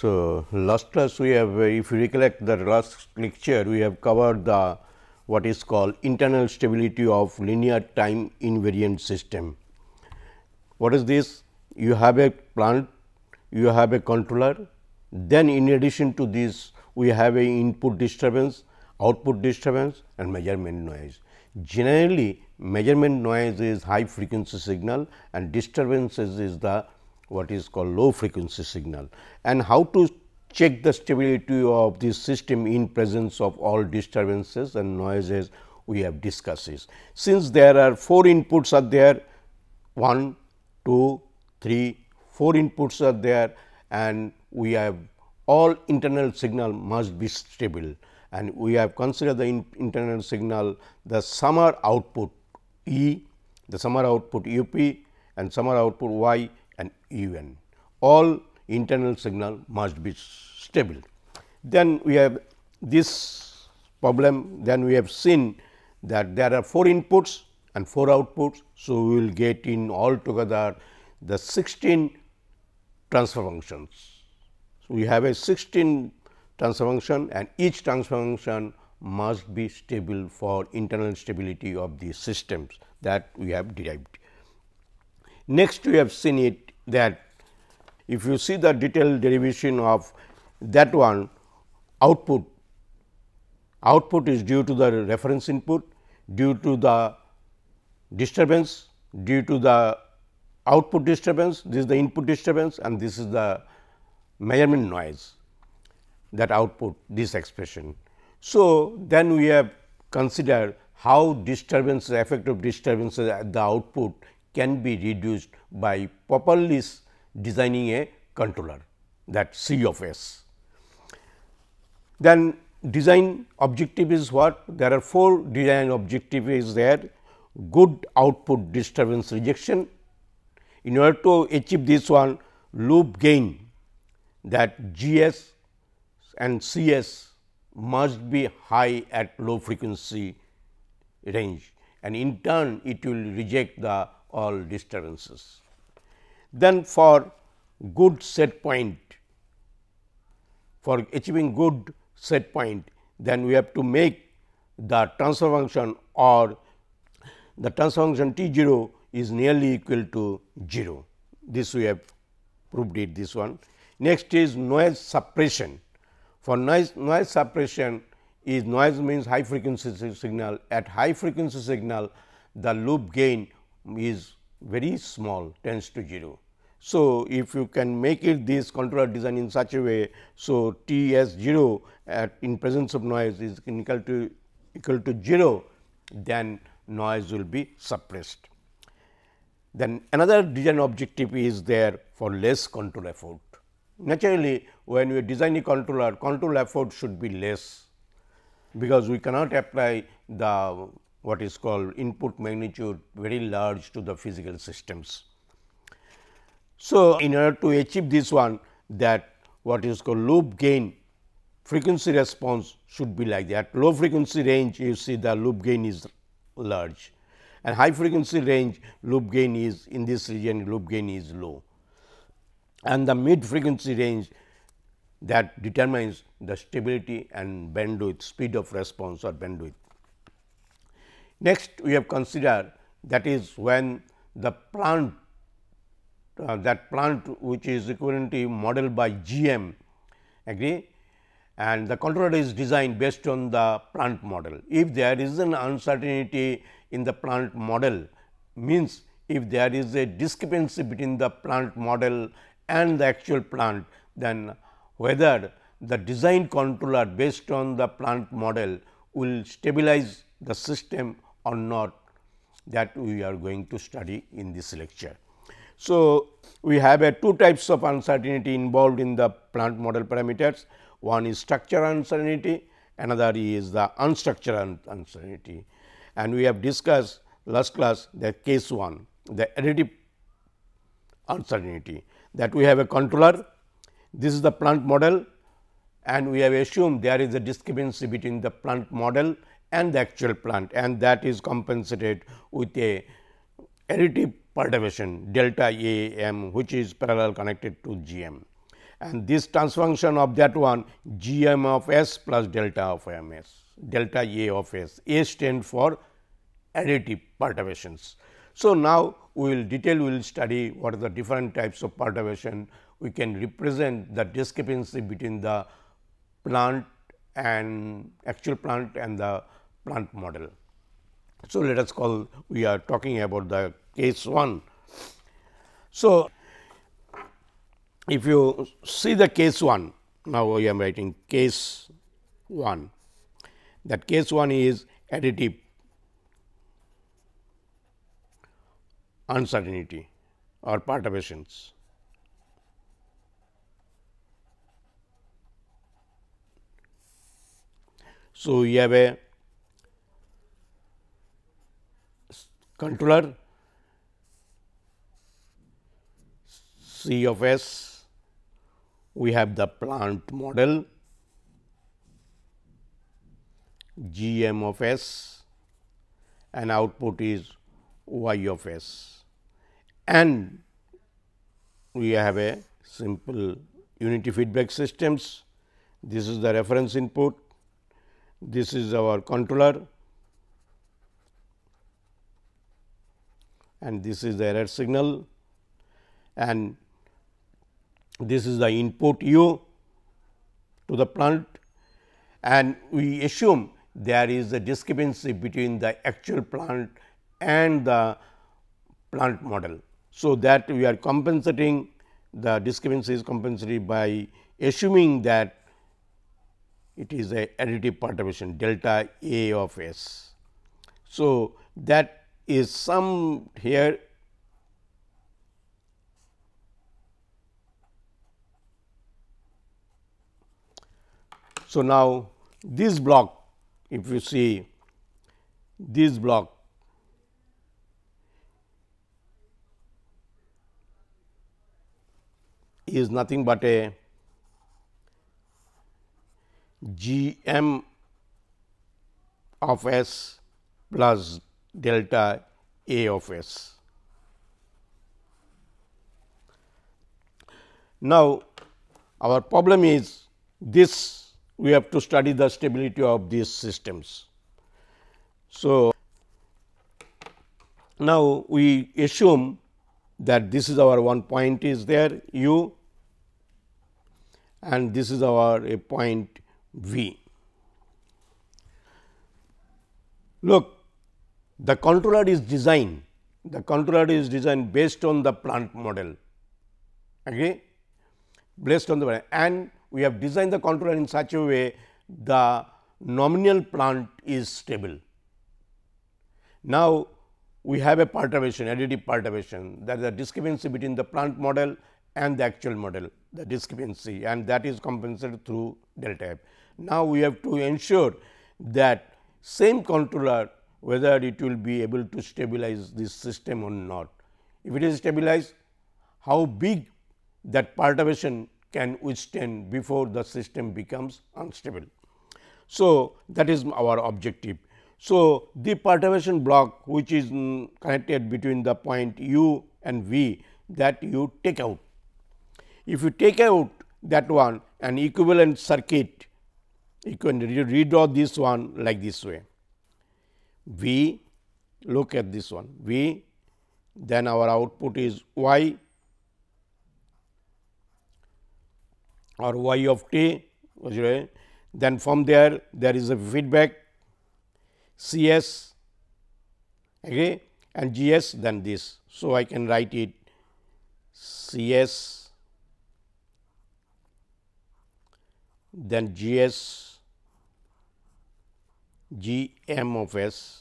So, last class we have uh, if you recollect the last lecture we have covered the what is called internal stability of linear time invariant system. What is this? You have a plant, you have a controller, then in addition to this we have a input disturbance, output disturbance and measurement noise. Generally measurement noise is high frequency signal and disturbances is the what is called low frequency signal and how to check the stability of this system in presence of all disturbances and noises we have discussed Since there are four inputs are there 1, 2, 3, 4 inputs are there and we have all internal signal must be stable and we have considered the in internal signal the summer output E, the summer output U p and summer output Y and u n. All internal signal must be stable. Then we have this problem, then we have seen that there are 4 inputs and 4 outputs. So, we will get in altogether the 16 transfer functions. So, we have a 16 transfer function and each transfer function must be stable for internal stability of the systems that we have derived. Next, we have seen it that if you see the detailed derivation of that one output, output is due to the reference input, due to the disturbance, due to the output disturbance, this is the input disturbance and this is the measurement noise that output this expression. So, then we have considered how disturbance effect of disturbances at the output can be reduced by properly designing a controller that C of S. Then design objective is what? There are four design objective is there good output disturbance rejection. In order to achieve this one loop gain that G s and C s must be high at low frequency range and in turn it will reject the all disturbances. Then for good set point, for achieving good set point, then we have to make the transfer function or the transfer function T 0 is nearly equal to 0. This we have proved it this one. Next is noise suppression. For noise, noise suppression is noise means high frequency signal. At high frequency signal, the loop gain is very small tends to 0. So, if you can make it this controller design in such a way, so T 0 at in presence of noise is equal to equal to 0, then noise will be suppressed. Then another design objective is there for less control effort. Naturally, when we design a controller, control effort should be less, because we cannot apply the what is called input magnitude very large to the physical systems. So, in order to achieve this one that what is called loop gain frequency response should be like that low frequency range you see the loop gain is large and high frequency range loop gain is in this region loop gain is low and the mid frequency range that determines the stability and bandwidth speed of response or bandwidth. Next, we have considered that is when the plant uh, that plant which is equivalent to model by GM agree and the controller is designed based on the plant model. If there is an uncertainty in the plant model means if there is a discrepancy between the plant model and the actual plant then whether the design controller based on the plant model will stabilize the system or not that we are going to study in this lecture. So, we have a two types of uncertainty involved in the plant model parameters. One is structural uncertainty, another is the unstructured uncertainty. And we have discussed last class the case 1, the additive uncertainty that we have a controller. This is the plant model and we have assumed there is a discrepancy between the plant model and the actual plant and that is compensated with a additive perturbation delta A m which is parallel connected to G m and this transfunction of that one G m of s plus delta of m s delta A of s A stands for additive perturbations. So, now we will detail we will study what are the different types of perturbation we can represent the discrepancy between the plant and actual plant and the plant model. So, let us call we are talking about the case 1. So, if you see the case 1, now I am writing case 1, that case 1 is additive uncertainty or perturbations. So, we have a controller C of S, we have the plant model G m of S and output is Y of S and we have a simple unity feedback systems. This is the reference input, this is our controller and this is the error signal and this is the input u to the plant and we assume there is a discrepancy between the actual plant and the plant model. So, that we are compensating the discrepancy is compensated by assuming that it is a additive perturbation delta A of S. So, that is some here So, now this block if you see this block is nothing but a G m of s plus delta A of S. Now, our problem is this we have to study the stability of these systems. So, now we assume that this is our one point is there u and this is our a point v. Look the controller is designed, the controller is designed based on the plant model, agree? Based on the and we have designed the controller in such a way the nominal plant is stable. Now, we have a perturbation, additive perturbation that is a discrepancy between the plant model and the actual model, the discrepancy and that is compensated through delta f. Now, we have to ensure that same controller whether it will be able to stabilize this system or not. If it is stabilized, how big that perturbation can withstand before the system becomes unstable. So, that is our objective. So, the perturbation block which is mm, connected between the point u and v that you take out. If you take out that one an equivalent circuit, you can redraw this one like this way. V, look at this one V, then our output is Y or Y of t, then from there there is a feedback C s okay, and G s then this. So, I can write it C s then G s G m of s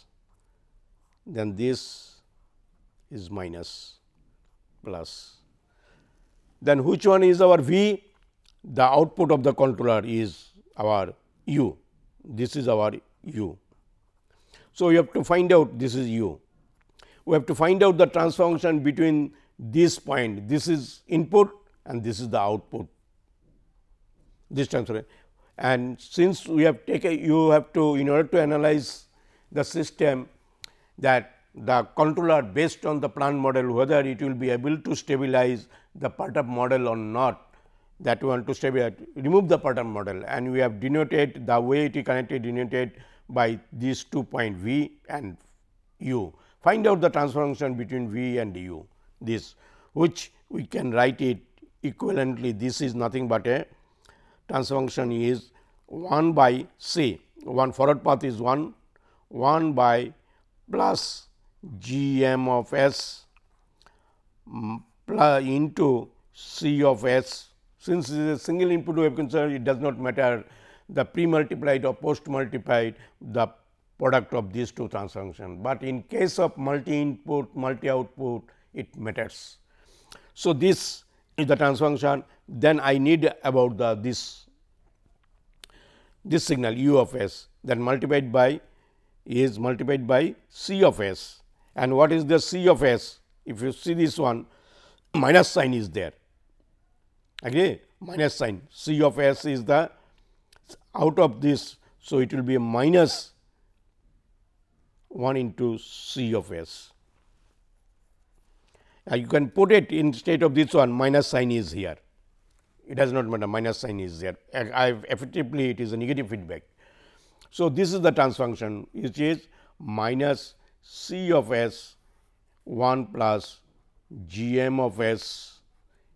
then this is minus plus. Then which one is our V? The output of the controller is our U. This is our U. So, you have to find out this is U. We have to find out the transfer function between this point. This is input and this is the output. This transfer and since we have taken you have to in order to analyze the system that the controller based on the plant model whether it will be able to stabilize the of model or not that we want to stabilize remove the of model and we have denoted the way it is connected denoted by these two point v and u. Find out the transfer function between v and u this which we can write it equivalently this is nothing but a transfer function is 1 by c 1 forward path is 1 1 by plus g m of s into c of s. Since it is a single input wave concern, it does not matter the pre multiplied or post multiplied the product of these two transformations, but in case of multi input multi output it matters. So, this is the transformation then I need about the this this signal u of s then multiplied by is multiplied by C of S. And what is the C of S? If you see this one, minus sign is there. Agree? Minus sign. C of S is the out of this. So, it will be minus 1 into C of S. Now, you can put it instead of this one minus sign is here. It does not matter minus sign is there. I have effectively it is a negative feedback. So, this is the transfer function which is minus C of S 1 plus G m of S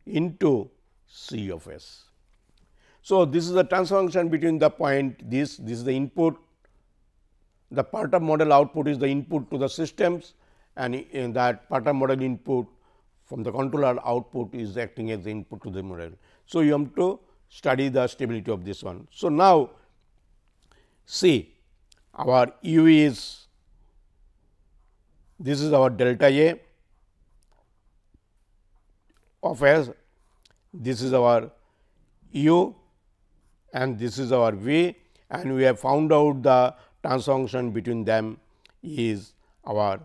into C of S. So, this is the transfer function between the point this, this is the input, the part of model output is the input to the systems and in eh, that part of model input from the controller output is acting as the input to the model. So, you have to study the stability of this one. So, now See, our u is this is our delta a of s, this is our u and this is our v and we have found out the transfunction between them is our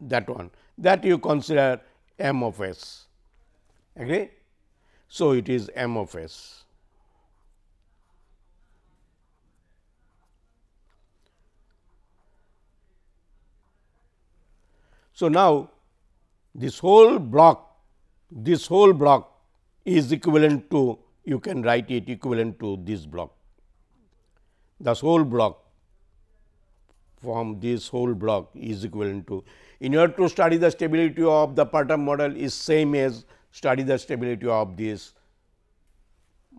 that one that you consider m of s agree so it is m of s So, now this whole block, this whole block is equivalent to you can write it equivalent to this block. This whole block from this whole block is equivalent to in order to study the stability of the pattern model is same as study the stability of this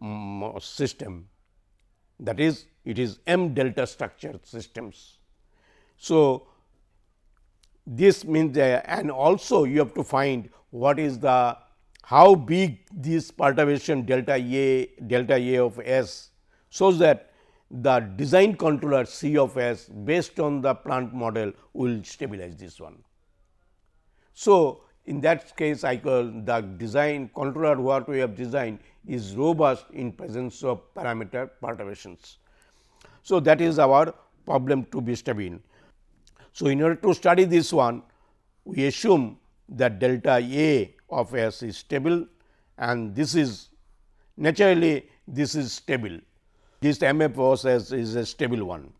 um, system that is it is m delta structure systems. So, this means uh, and also you have to find what is the how big this perturbation delta A delta A of S. So, that the design controller C of S based on the plant model will stabilize this one. So, in that case I call the design controller what we have designed is robust in presence of parameter perturbations. So, that is our problem to be stable. So, in order to study this one, we assume that delta A of S is stable and this is naturally this is stable. This MF process is a stable one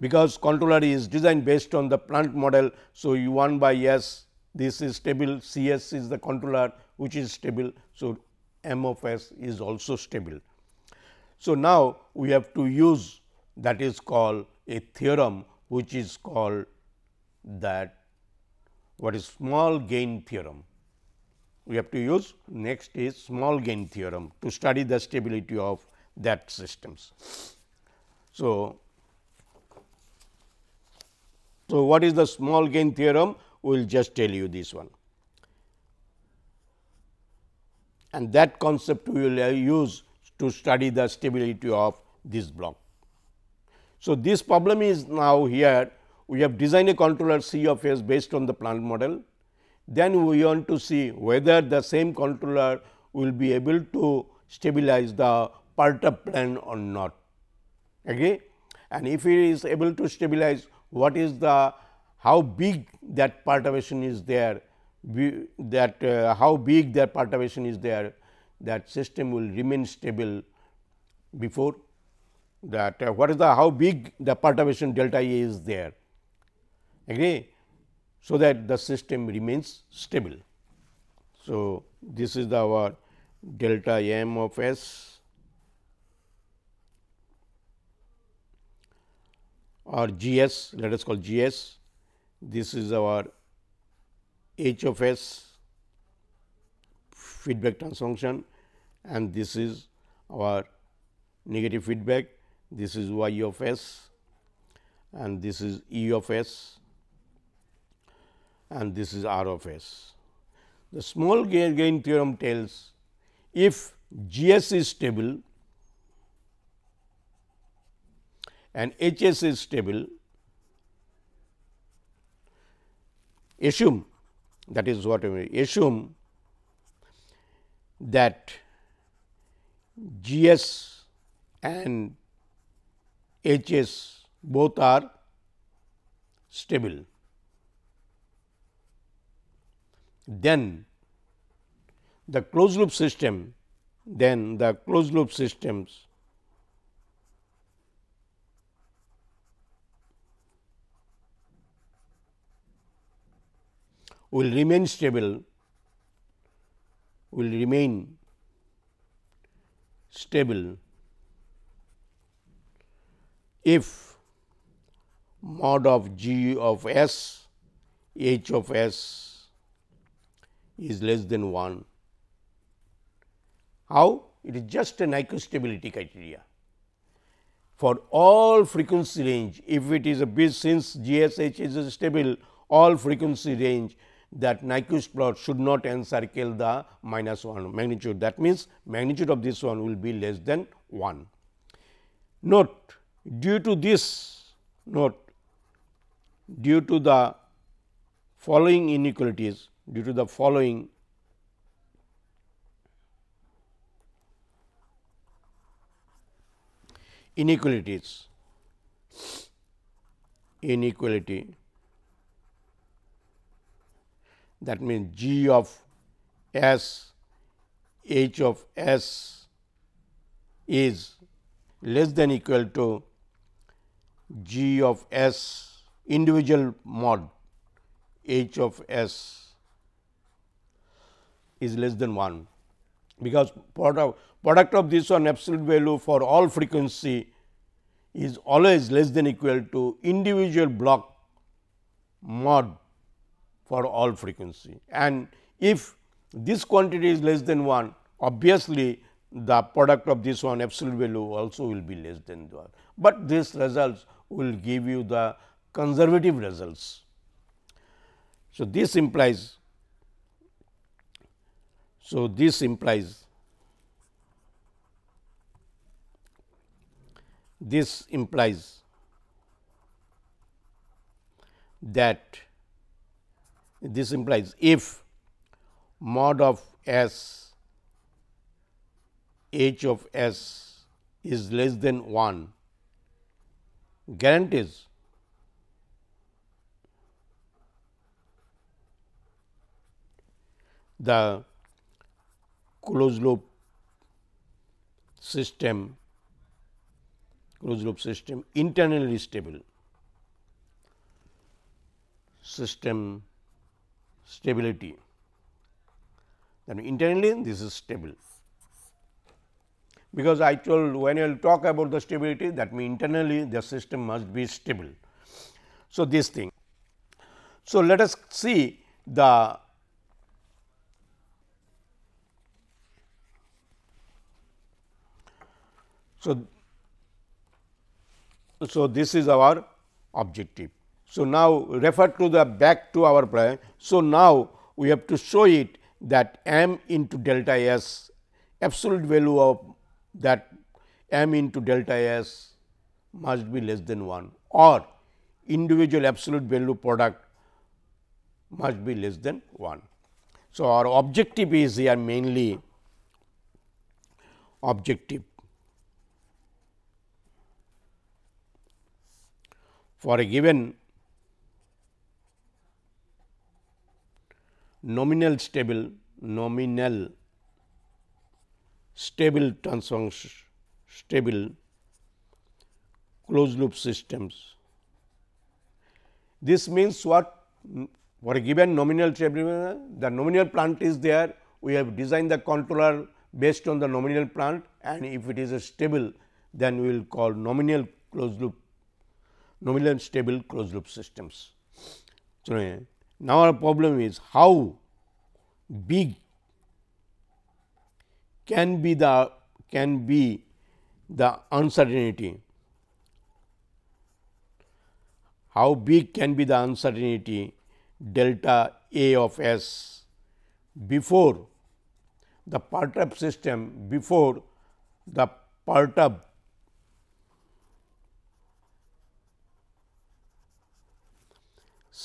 because controller is designed based on the plant model. So, U 1 by S this is stable C s is the controller which is stable. So, M of s is also stable. So, now we have to use that is called a theorem which is called that what is small gain theorem. We have to use next is small gain theorem to study the stability of that systems. So, so what is the small gain theorem? We will just tell you this one. And that concept we will uh, use to study the stability of this block. So, this problem is now here we have designed a controller C of S based on the plant model. Then we want to see whether the same controller will be able to stabilize the perturb plane or not. Agree? And if it is able to stabilize, what is the how big that perturbation is there, that uh, how big that perturbation is there, that system will remain stable before that uh, what is the how big the perturbation delta A is there agree so that the system remains stable. So, this is our delta m of s or g s let us call g s this is our h of s feedback transfunction and this is our negative feedback this is y of s and this is e of s and this is r of s. The small gain theorem tells if G s is stable and H s is stable, assume that is what I mean, assume that G s and H S both are stable. Then the closed loop system, then the closed loop systems will remain stable, will remain stable if mod of g of s h of s is less than 1. How? It is just a Nyquist stability criteria. For all frequency range, if it is a since GSH is stable, all frequency range that Nyquist plot should not encircle the minus 1 magnitude. That means, magnitude of this one will be less than 1. Note Due to this note, due to the following inequalities, due to the following inequalities, inequality that means g of s h of s is less than equal to G of S individual mod H of S is less than 1, because product, product of this one absolute value for all frequency is always less than equal to individual block mod for all frequency. And if this quantity is less than 1, obviously, the product of this one absolute value also will be less than the one, but this results will give you the conservative results. So, this implies so this implies this implies that this implies if mod of s h of s is less than 1 guarantees the closed loop system closed loop system internally stable system stability then internally this is stable because I told when you will talk about the stability that means internally the system must be stable. So, this thing. So, let us see the So, so this is our objective. So, now refer to the back to our plan. So, now we have to show it that m into delta s absolute value of that m into delta s must be less than 1 or individual absolute value product must be less than 1. So, our objective is here mainly objective. For a given nominal stable nominal stable transforms stable closed loop systems. This means what for a given nominal the nominal plant is there we have designed the controller based on the nominal plant and if it is a stable then we will call nominal closed loop nominal stable closed loop systems. So, now our problem is how big can be the can be the uncertainty. How big can be the uncertainty delta A of S before the perturb system before the perturb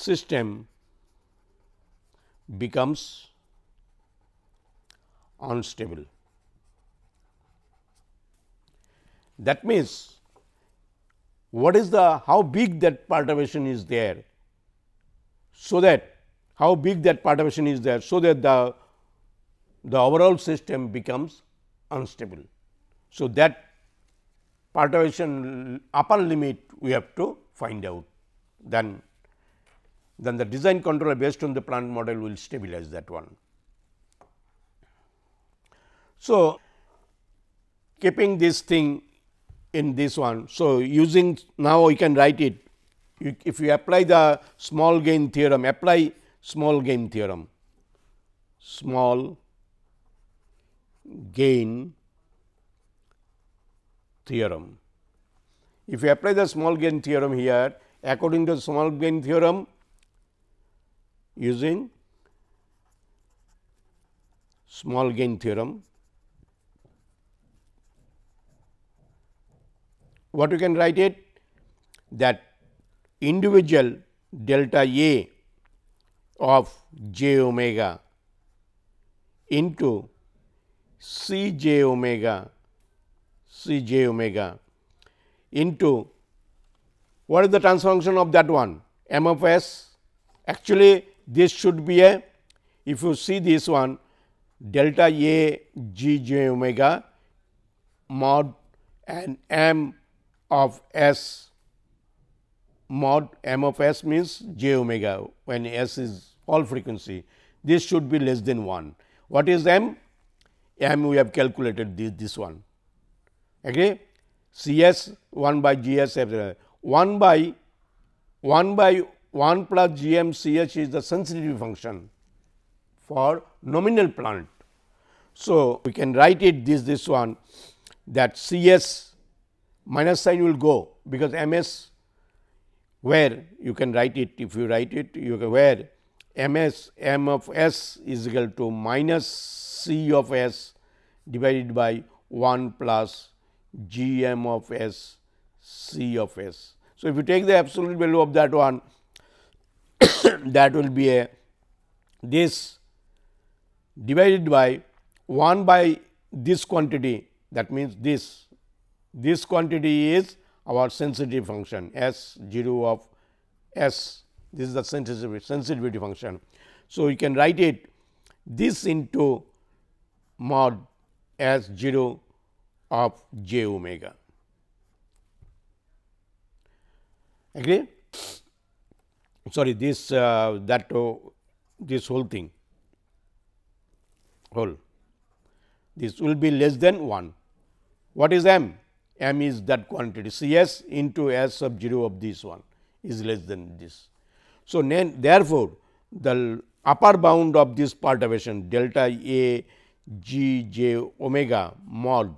system becomes unstable. That means, what is the how big that perturbation is there. So, that how big that perturbation is there. So, that the, the overall system becomes unstable. So, that perturbation upper limit we have to find out then then the design controller based on the plant model will stabilize that one. So, keeping this thing in this one. So, using now you can write it you, if you apply the small gain theorem apply small gain theorem small gain theorem. If you apply the small gain theorem here according to small gain theorem using small gain theorem what you can write it that individual delta A of j omega into C j omega C j omega into what is the transfer function of that one M of S actually this should be a if you see this one delta A g j omega mod and M of S mod m of s means j omega when s is all frequency. This should be less than 1. What is m? m we have calculated this, this one. Agree? C s 1 by g s 1 by 1 by 1 plus g m c h is the sensitivity function for nominal plant. So, we can write it this this one that C s minus sign will go because ms where you can write it if you write it you can where ms m of s is equal to minus c of s divided by 1 plus g m of s c of s. So, if you take the absolute value of that one that will be a this divided by 1 by this quantity that means this this quantity is our sensitive function S 0 of S. This is the sensitivity, sensitivity function. So, you can write it this into mod S 0 of j omega. Agree? Sorry, this uh, that uh, this whole thing whole this will be less than 1. What is m? m is that quantity C s into s sub 0 of this one is less than this. So, then therefore, the upper bound of this perturbation delta A g j omega mod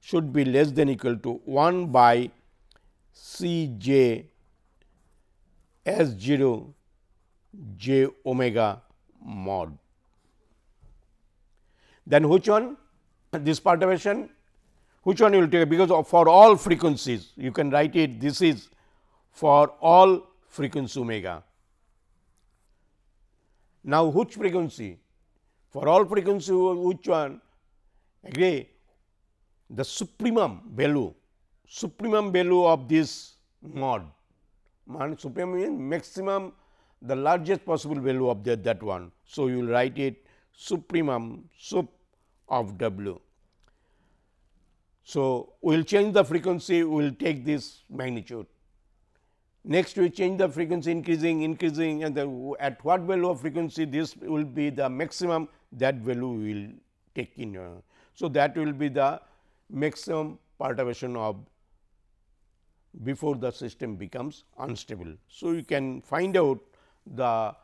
should be less than equal to 1 by C j s 0 j omega mod. Then which one? This perturbation which one you will take because for all frequencies you can write it this is for all frequency omega. Now, which frequency? For all frequency which one? Agree the supremum value, supremum value of this mod. Man, supremum means maximum the largest possible value of that, that one. So, you will write it supremum sup of w. So, we will change the frequency, we will take this magnitude. Next, we change the frequency increasing, increasing and at what value of frequency this will be the maximum that value we will take in. Uh, so, that will be the maximum perturbation of before the system becomes unstable. So, you can find out the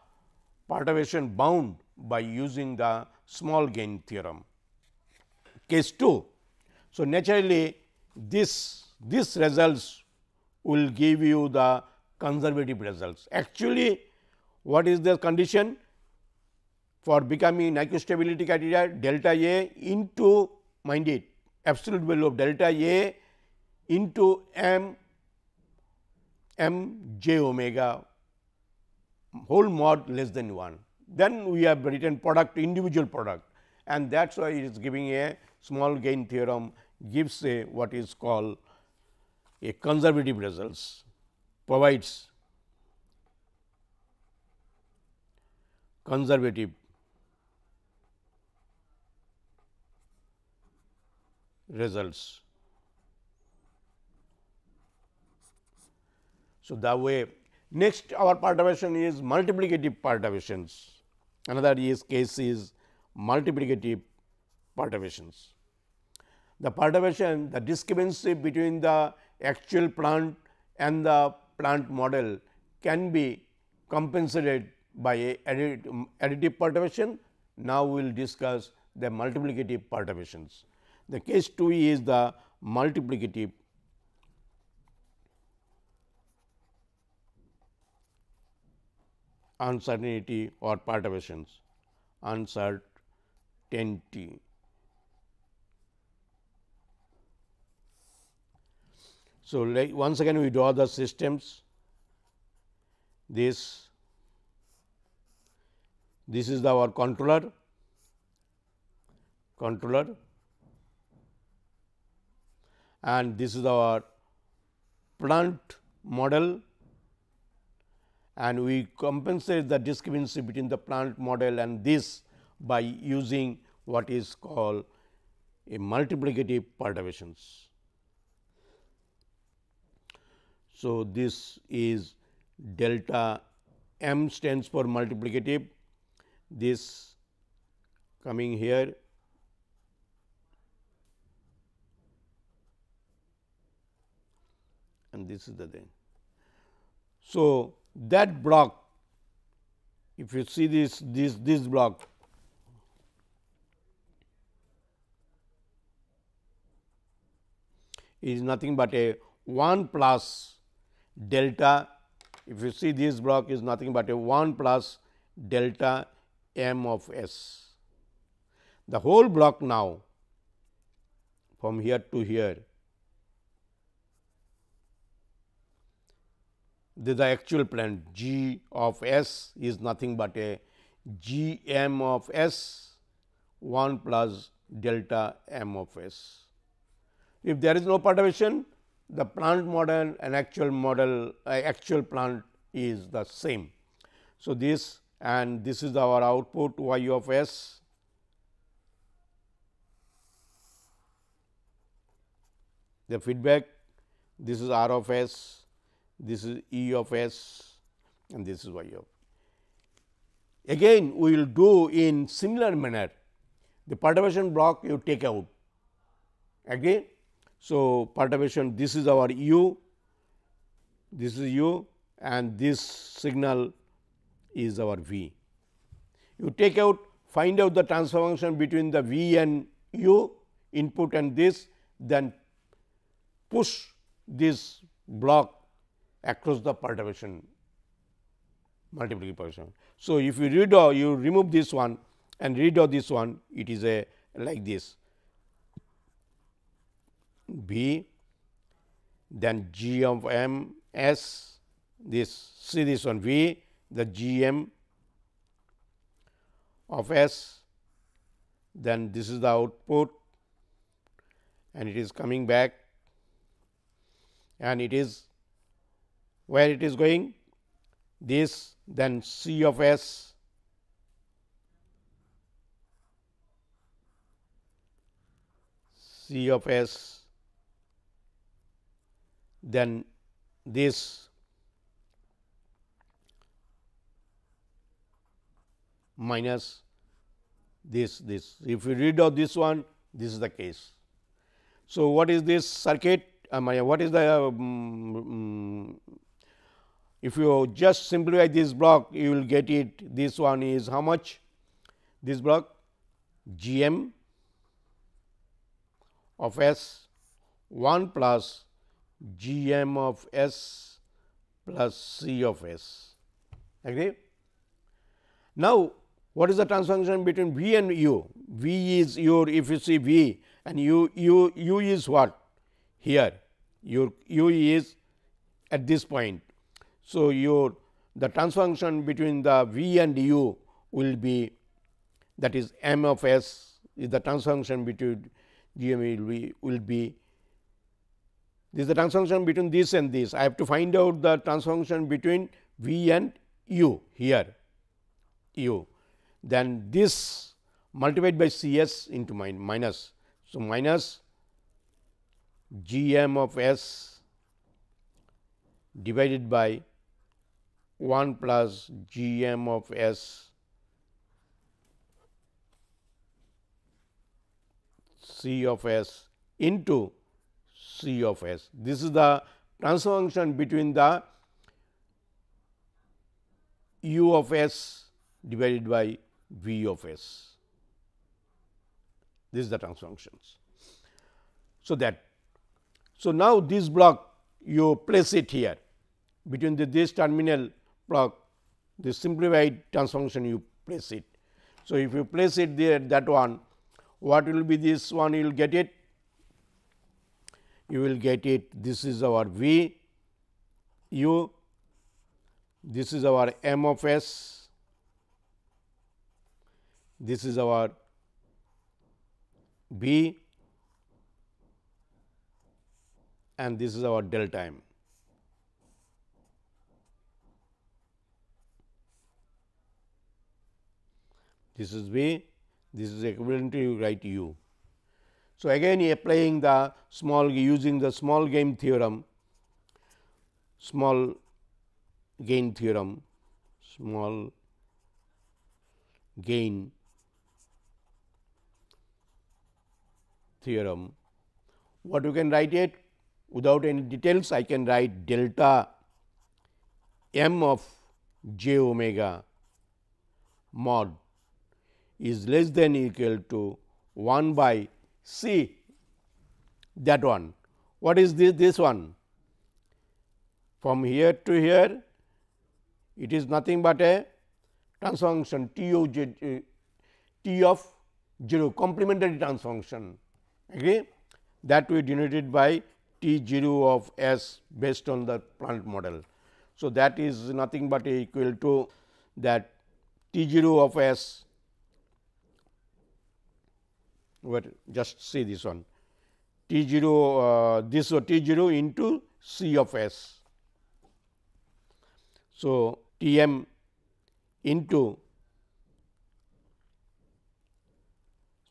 perturbation bound by using the small gain theorem. Case 2 so, naturally this, this results will give you the conservative results. Actually what is the condition for becoming stability criteria delta A into mind it absolute value of delta A into m m j omega whole mod less than 1. Then we have written product individual product and that is why it is giving a small gain theorem gives a what is called a conservative results provides conservative results. So, that way next our perturbation is multiplicative perturbations another is case is multiplicative perturbations the perturbation, the discrepancy between the actual plant and the plant model can be compensated by a additive, additive perturbation. Now, we will discuss the multiplicative perturbations. The case 2 is the multiplicative uncertainty or perturbations uncertainty So, like once again we draw the systems this this is our controller controller and this is our plant model and we compensate the discrepancy between the plant model and this by using what is called a multiplicative perturbations. So, this is delta m stands for multiplicative, this coming here and this is the thing. So, that block if you see this this this block is nothing but a 1 plus delta if you see this block is nothing but a 1 plus delta m of s. The whole block now from here to here the, the actual plan g of s is nothing but a g m of s 1 plus delta m of s. If there is no perturbation the plant model and actual model uh, actual plant is the same. So, this and this is our output y of s the feedback this is r of s this is e of s and this is y of again we will do in similar manner the perturbation block you take out again so, perturbation this is our u, this is u and this signal is our v. You take out find out the transfer function between the v and u input and this then push this block across the perturbation perturbation. So, if you read or you remove this one and read or this one it is a like this B, then G of M S, this see this one V, the G M of S, then this is the output and it is coming back and it is where it is going this then C of S C of S then this minus this this if you read out this one this is the case. So, what is this circuit um, what is the um, mm, if you just simplify this block you will get it this one is how much this block G m of S 1 plus g m of s plus c of s. Agree? Now, what is the transfer function between v and u? v is your if you see v and u, u, u is what? Here, your u is at this point. So, your the transfer function between the v and u will be that is m of s is the transfer function between g m will be will be this is the transformation between this and this. I have to find out the transformation between V and U here U. Then this multiplied by C s into min minus. So, minus G m of s divided by 1 plus G m of s C of s into C of S. This is the transfer function between the u of s divided by v of s. This is the transfer functions. So, that so now this block you place it here between the, this terminal block this simplified transfer function you place it. So, if you place it there that one what will be this one you will get it you will get it this is our V u, this is our M of s, this is our B and this is our delta m. This is V, this is equivalent to write u. So, again applying the small using the small game theorem, small gain theorem, small gain theorem. What you can write it without any details I can write delta m of j omega mod is less than equal to 1 by See that one. What is this? This one from here to here it is nothing but a trans function T of, uh, of 0 complementary trans function okay? that we denoted by T 0 of S based on the plant model. So, that is nothing but a equal to that T 0 of S where just see this one T 0 uh, this uh, T 0 into C of S. So, T m into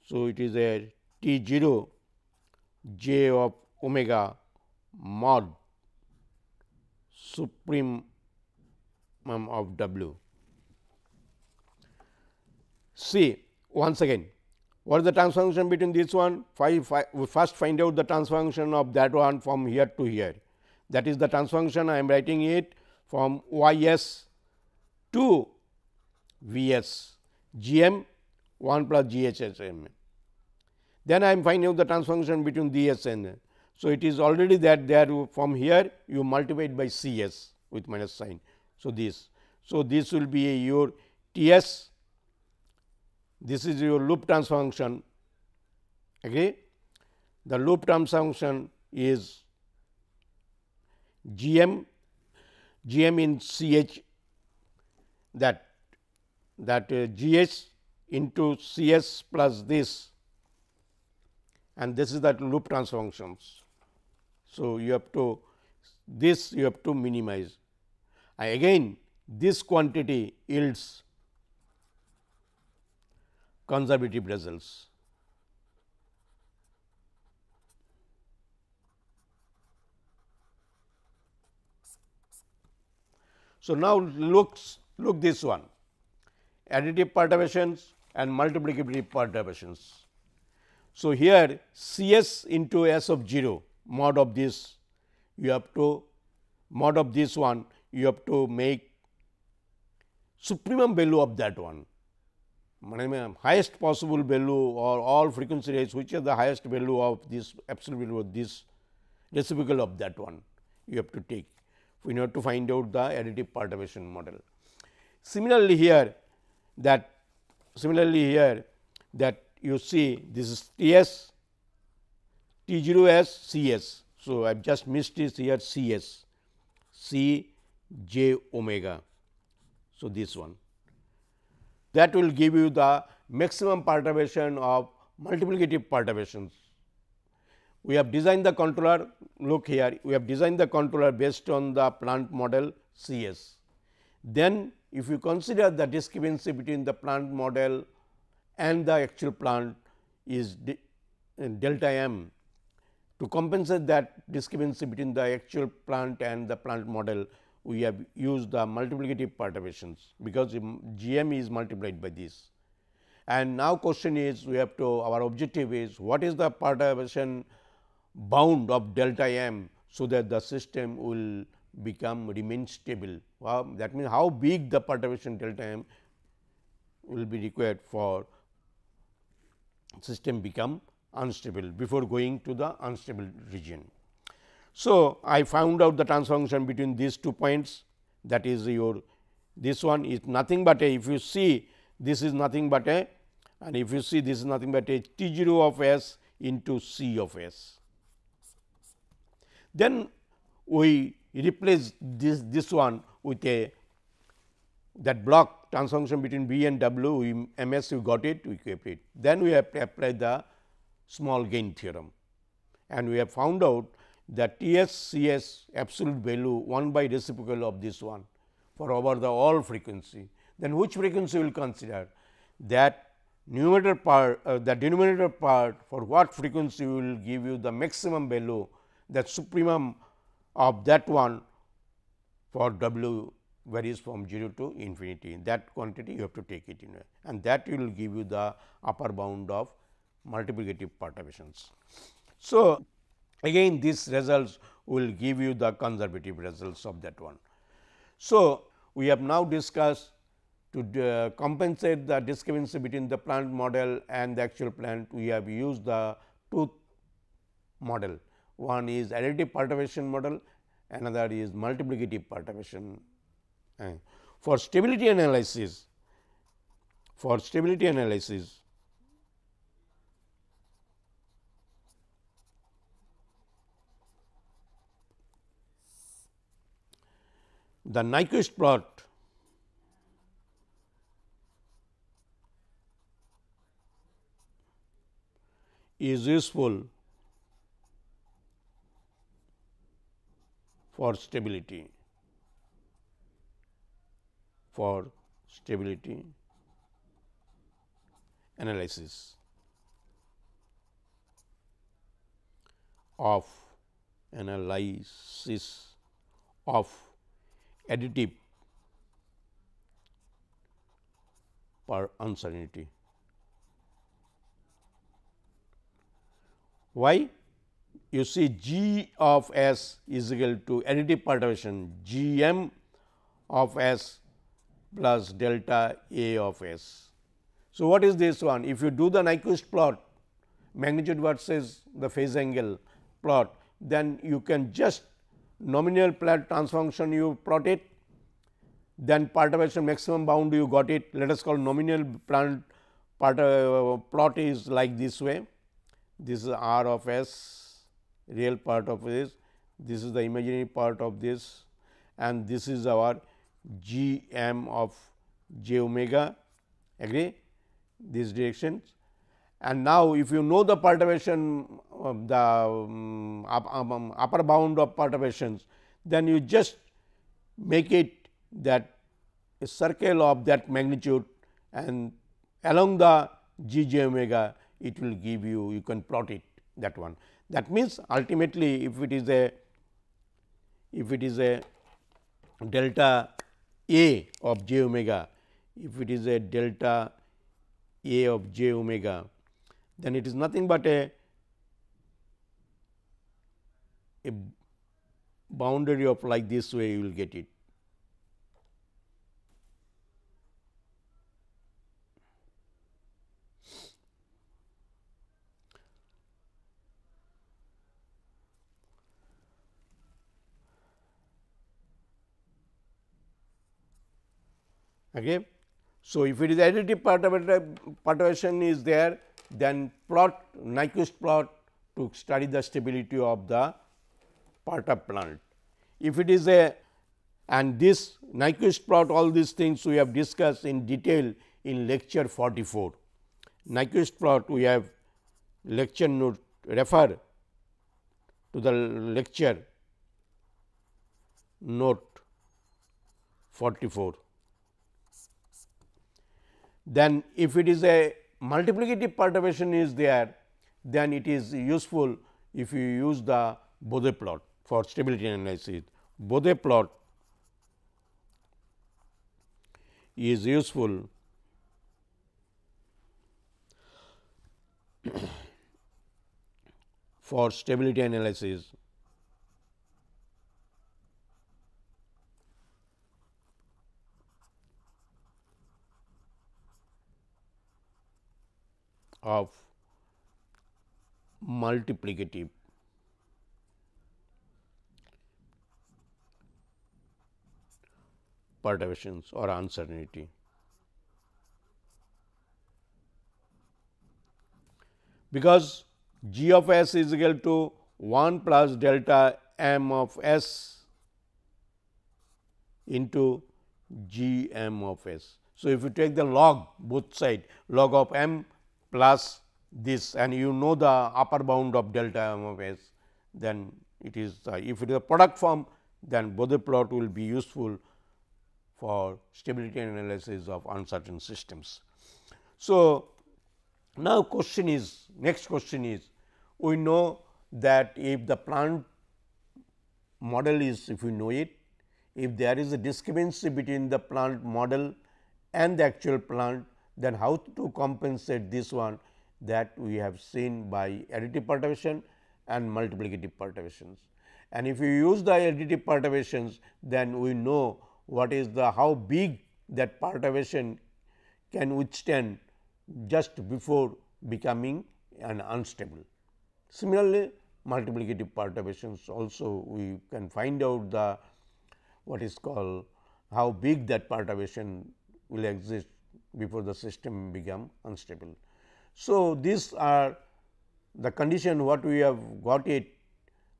so it is a T 0 j of omega mod supreme um, of W. See once again what is the transfer function between this one? Five, five, first find out the transfer function of that one from here to here. That is the transfer function I am writing it from y s to v s g m 1 plus g h s m. Then I am finding out the transfer function between d s and so, it is already that there from here you multiply it by C s with minus sign. So, this. So, this will be your T s this is your loop transfer function. Agree? The loop transfer function is GM, GM in CH that that uh, GS into CS plus this and this is that loop transfer functions. So, you have to this you have to minimize. i again this quantity yields conservative results. So, now looks look this one additive perturbations and multiplicative perturbations. So, here C s into S of 0 mod of this you have to mod of this one you have to make supremum value of that one highest possible value or all frequency rates which is the highest value of this absolute value of this reciprocal of that one you have to take we have to find out the additive perturbation model. Similarly, here that similarly here that you see this is T s, T 0 s, C s. So, I have just missed this here C s, C j omega. So, this one that will give you the maximum perturbation of multiplicative perturbations. We have designed the controller, look here, we have designed the controller based on the plant model C s. Then if you consider the discrepancy between the plant model and the actual plant is delta m, to compensate that discrepancy between the actual plant and the plant model, we have used the multiplicative perturbations because GM is multiplied by this. And now question is we have to our objective is what is the perturbation bound of delta m so that the system will become remain stable. Well, that means, how big the perturbation delta m will be required for system become unstable before going to the unstable region. So, I found out the transfer function between these two points that is your this one is nothing but a if you see this is nothing but a and if you see this is nothing but a t 0 of s into c of s. Then we replace this this one with a that block transfer function between b and w we m s we got it we kept it. Then we have applied the small gain theorem and we have found out the T s C s absolute value 1 by reciprocal of this one for over the all frequency. Then which frequency will consider? That numerator part, uh, the denominator part for what frequency will give you the maximum value that supremum of that one for w varies from 0 to infinity. That quantity you have to take it in and that will give you the upper bound of multiplicative perturbations. So, Again these results will give you the conservative results of that one. So, we have now discussed to uh, compensate the discrepancy between the plant model and the actual plant, we have used the two model. One is additive perturbation model, another is multiplicative perturbation. Uh, for stability analysis, for stability analysis, the Nyquist plot is useful for stability for stability analysis of analysis of additive per uncertainty. Why? You see G of S is equal to additive perturbation G m of S plus delta A of S. So, what is this one? If you do the Nyquist plot magnitude versus the phase angle plot, then you can just nominal transformation, you plot it, then perturbation maximum bound you got it. Let us call nominal plant part, uh, plot is like this way. This is R of S, real part of this. This is the imaginary part of this, and this is our G m of j omega. Agree? These directions and now, if you know the perturbation, um, the um, um, um, upper bound of perturbations, then you just make it that a circle of that magnitude and along the g j omega it will give you, you can plot it that one. That means, ultimately if it is a, if it is a delta A of j omega, if it is a delta A of j omega, then it is nothing but a, a boundary of like this way you will get it. Okay. So, if it is additive perturbation uh, is there, then plot Nyquist plot to study the stability of the part of plant. If it is a and this Nyquist plot all these things we have discussed in detail in lecture 44. Nyquist plot we have lecture note refer to the lecture note 44. Then if it is a multiplicative perturbation is there, then it is useful if you use the Bode plot for stability analysis. Bode plot is useful for stability analysis. of multiplicative perturbations or uncertainty. Because g of s is equal to 1 plus delta m of s into g m of s. So, if you take the log both side log of m plus this and you know the upper bound of delta m of s, then it is uh, if it is a product form then Bode plot will be useful for stability analysis of uncertain systems. So, now question is next question is we know that if the plant model is if you know it if there is a discrepancy between the plant model and the actual plant then how to compensate this one that we have seen by additive perturbation and multiplicative perturbations. And if you use the additive perturbations, then we know what is the how big that perturbation can withstand just before becoming an unstable. Similarly, multiplicative perturbations also we can find out the what is called how big that perturbation will exist before the system become unstable. So, these are the condition what we have got it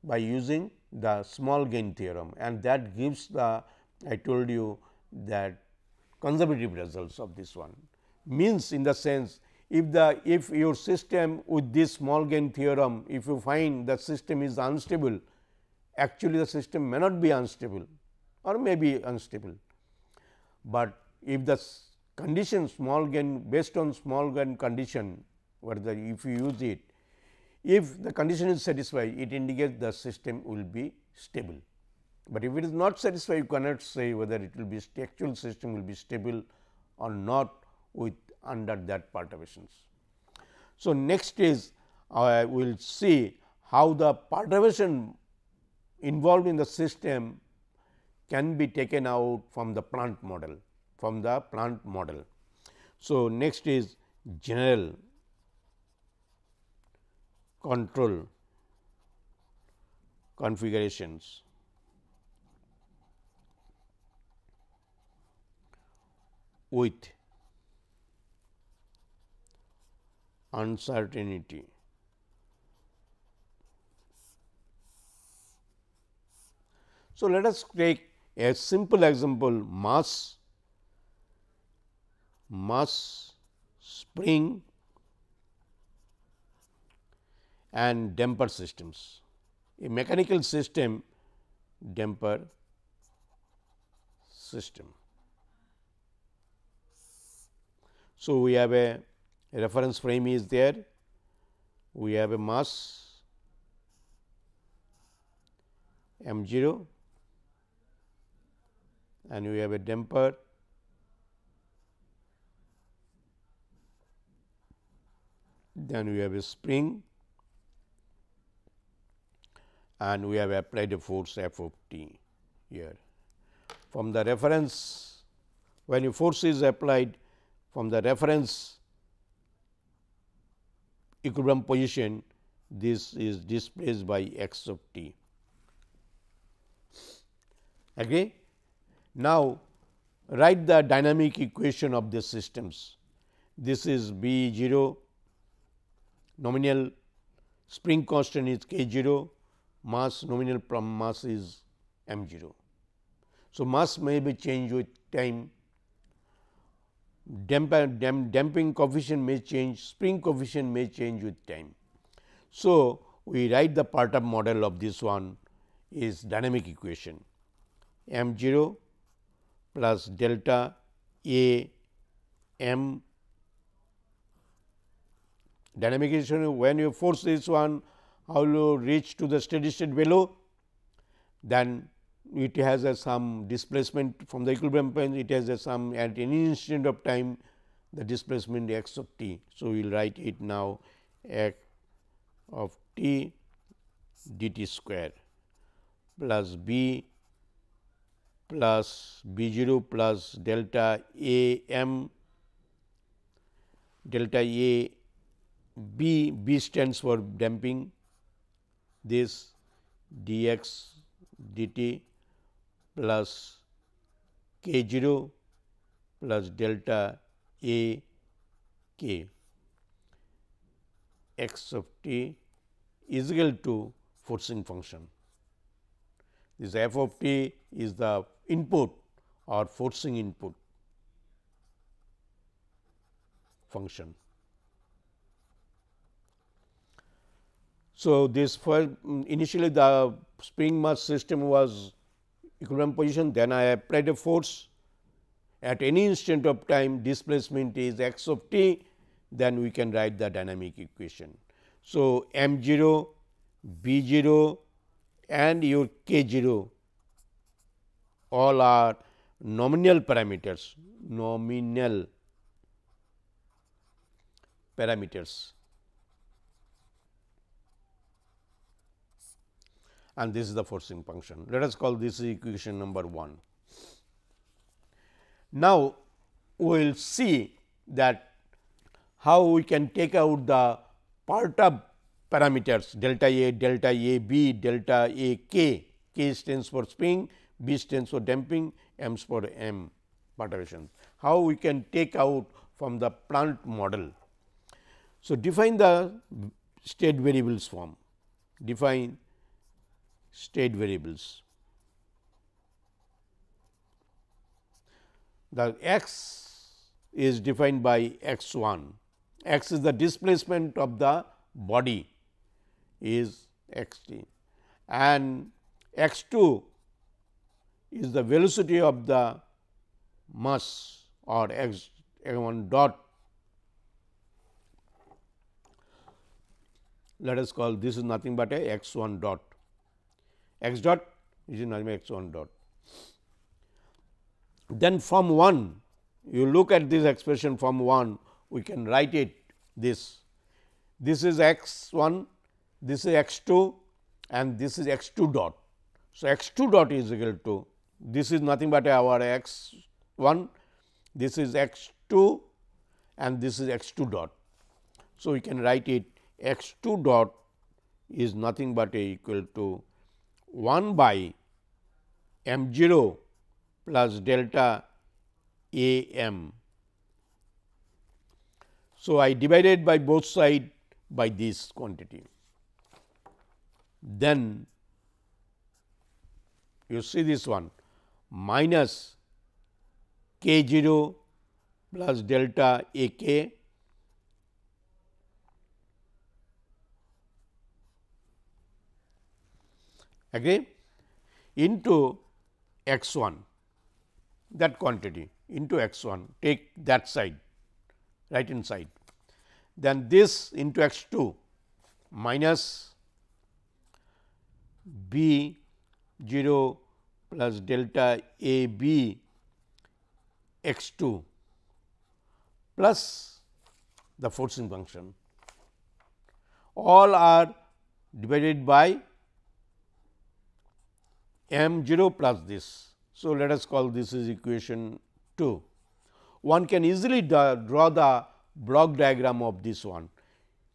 by using the small gain theorem and that gives the I told you that conservative results of this one means in the sense if the if your system with this small gain theorem if you find the system is unstable actually the system may not be unstable or may be unstable, but if the condition small gain based on small gain condition whether if you use it, if the condition is satisfied it indicates the system will be stable. But if it is not satisfied you cannot say whether it will be actual system will be stable or not with under that perturbations. So, next is I will see how the perturbation involved in the system can be taken out from the plant model from the plant model. So, next is general control configurations. with uncertainty. So, let us take a simple example mass mass, spring and damper systems. A mechanical system damper system. So, we have a reference frame is there, we have a mass m 0 and we have a damper then we have a spring and we have applied a force F of t here. From the reference, when a force is applied from the reference equilibrium position, this is displaced by x of t. Okay? Now, write the dynamic equation of the systems. This is B 0 nominal spring constant is k 0, mass nominal mass is m 0. So, mass may be changed with time, Damp damping coefficient may change, spring coefficient may change with time. So, we write the part of model of this one is dynamic equation m 0 plus delta a m Dynamic equation when you force this one how you reach to the steady state below then it has a some displacement from the equilibrium point it has a some at any instant of time the displacement x of t. So, we will write it now x of t d t square plus b plus b 0 plus delta a m delta a B, B stands for damping this dx dt plus k 0 plus delta a k x of t is equal to forcing function. This f of t is the input or forcing input function. So, this first mm, initially the spring mass system was equilibrium position then I applied a force at any instant of time displacement is x of t then we can write the dynamic equation. So, m 0, b 0 and your k 0 all are nominal parameters, nominal parameters. and this is the forcing function. Let us call this equation number 1. Now, we will see that how we can take out the part of parameters delta A, delta A B, delta A K, K stands for spring, B stands for damping, M for M perturbation. How we can take out from the plant model. So, define the state variables form, define state variables. The x is defined by x 1, x is the displacement of the body is x t and x 2 is the velocity of the mass or x 1 dot let us call this is nothing but a x 1 dot x dot is in x 1 dot. Then from 1 you look at this expression from 1 we can write it this. This is x 1, this is x 2 and this is x 2 dot. So, x 2 dot is equal to this is nothing but our x 1, this is x 2 and this is x 2 dot. So, we can write it x 2 dot is nothing but a equal to 1 by m 0 plus delta a m. So, I divided by both side by this quantity. Then you see this one minus k 0 plus delta a k agree into x 1 that quantity into x 1 take that side right hand side. Then this into x 2 minus b 0 plus delta a b x 2 plus the forcing function all are divided by m 0 plus this. So, let us call this is equation 2. One can easily draw the block diagram of this one,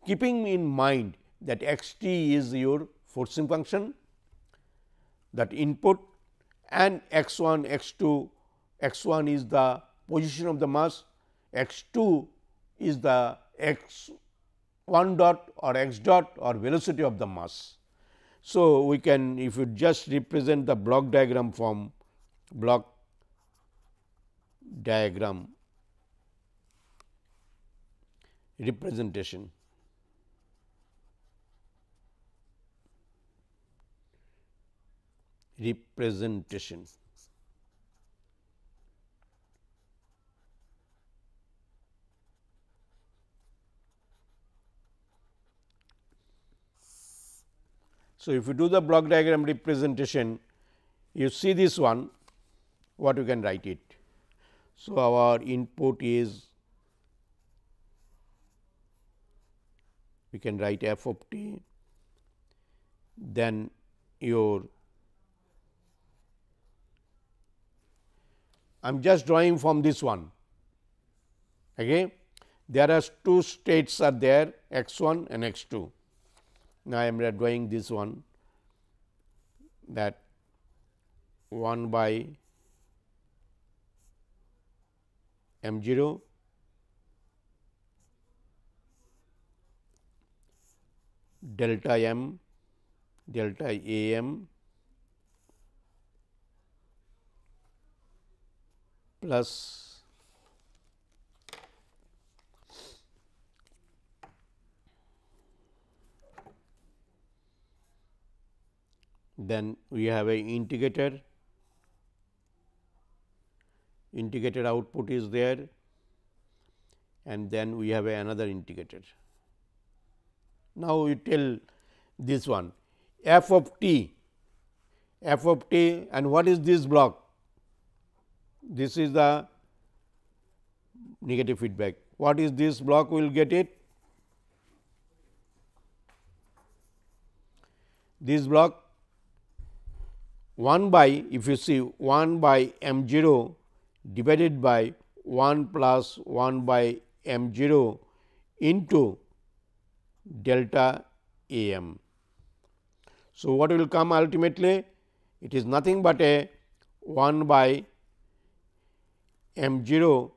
keeping in mind that x t is your forcing function that input and x 1, x 2, x 1 is the position of the mass, x 2 is the x 1 dot or x dot or velocity of the mass. So, we can if you just represent the block diagram form block diagram representation. representation So, if you do the block diagram representation, you see this one, what you can write it. So, our input is we can write f of t, then your I am just drawing from this one. Okay. There are two states are there x 1 and x 2. Now, I am drawing this one that 1 by m 0 delta m delta a m plus then we have a integrator integrated output is there and then we have another integrator. Now, we tell this one f of t f of t and what is this block? This is the negative feedback. What is this block we will get it? This block 1 by if you see 1 by m 0 divided by 1 plus 1 by m 0 into delta a m. So, what will come ultimately? It is nothing but a 1 by m 0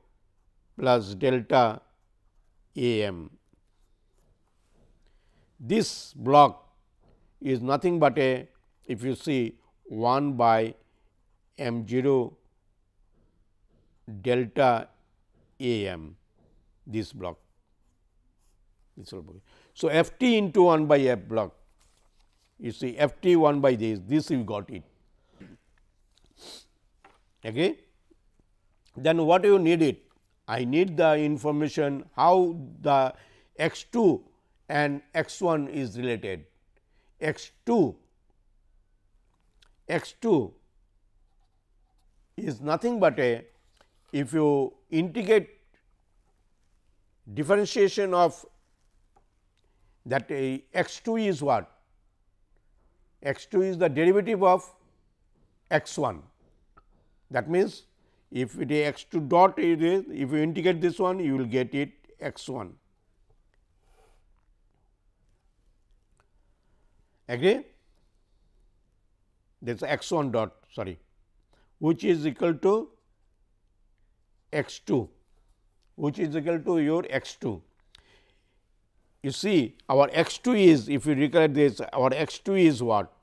plus delta a m. This block is nothing but a if you see 1 by m 0 delta a m this block. So, f t into 1 by f block you see f t 1 by this this you got it. Okay. Then what you need it? I need the information how the x 2 and x 1 is related. x 2 x 2 is nothing but a if you integrate differentiation of that a x 2 is what x 2 is the derivative of x 1. That means, if it is x 2 dot it is if you integrate this one you will get it x 1. Agree? this x 1 dot sorry which is equal to x 2 which is equal to your x 2. You see our x 2 is if you recollect this our x 2 is what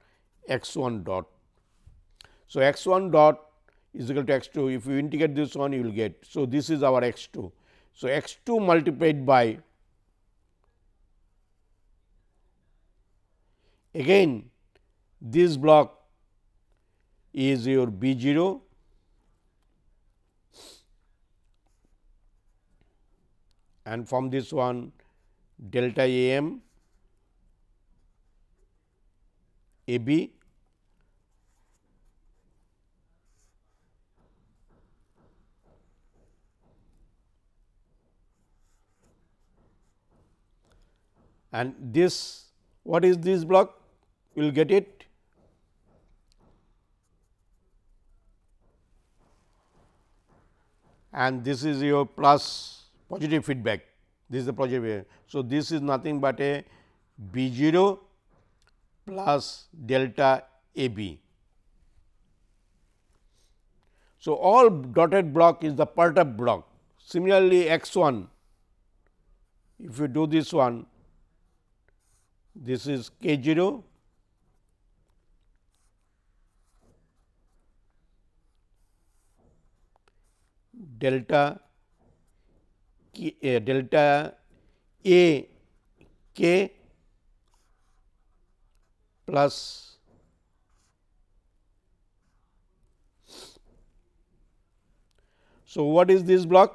x 1 dot. So, x 1 dot is equal to x 2 if you integrate this one you will get. So, this is our x 2. So, x 2 multiplied by again this block is your B 0 and from this one delta A m A b and this what is this block you will get it and this is your plus positive feedback. This is the positive. So, this is nothing but a B 0 plus delta A B. So, all dotted block is the of block. Similarly, x 1, if you do this one, this is k 0 delta K, uh, delta A k plus So, what is this block?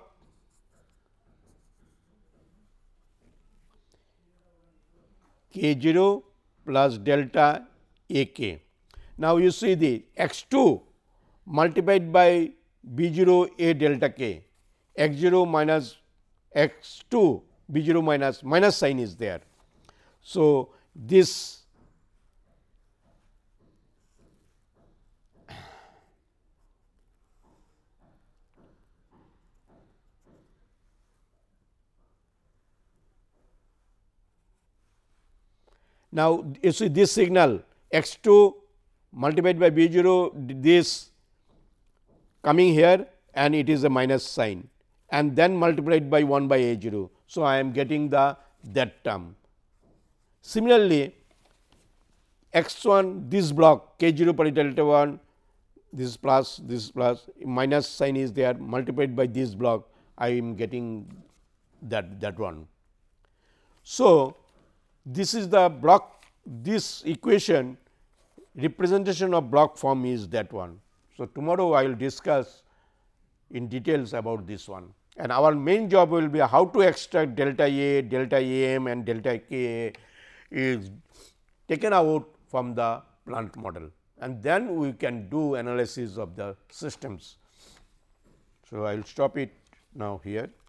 k 0 plus delta a k. Now, you see the x 2 multiplied by b 0 a delta k x 0 minus x 2 b 0 minus minus sign is there. So, this Now, you see this signal x 2 multiplied by b 0 this coming here and it is a minus sign and then multiplied by 1 by a 0. So, I am getting the that term. Similarly, x 1 this block k 0 pi delta 1 this plus this plus minus sign is there multiplied by this block I am getting that that one. So, this is the block this equation representation of block form is that one. So, tomorrow I will discuss in details about this one and our main job will be how to extract delta A, delta AM and delta K is taken out from the plant model and then we can do analysis of the systems. So, I will stop it now here.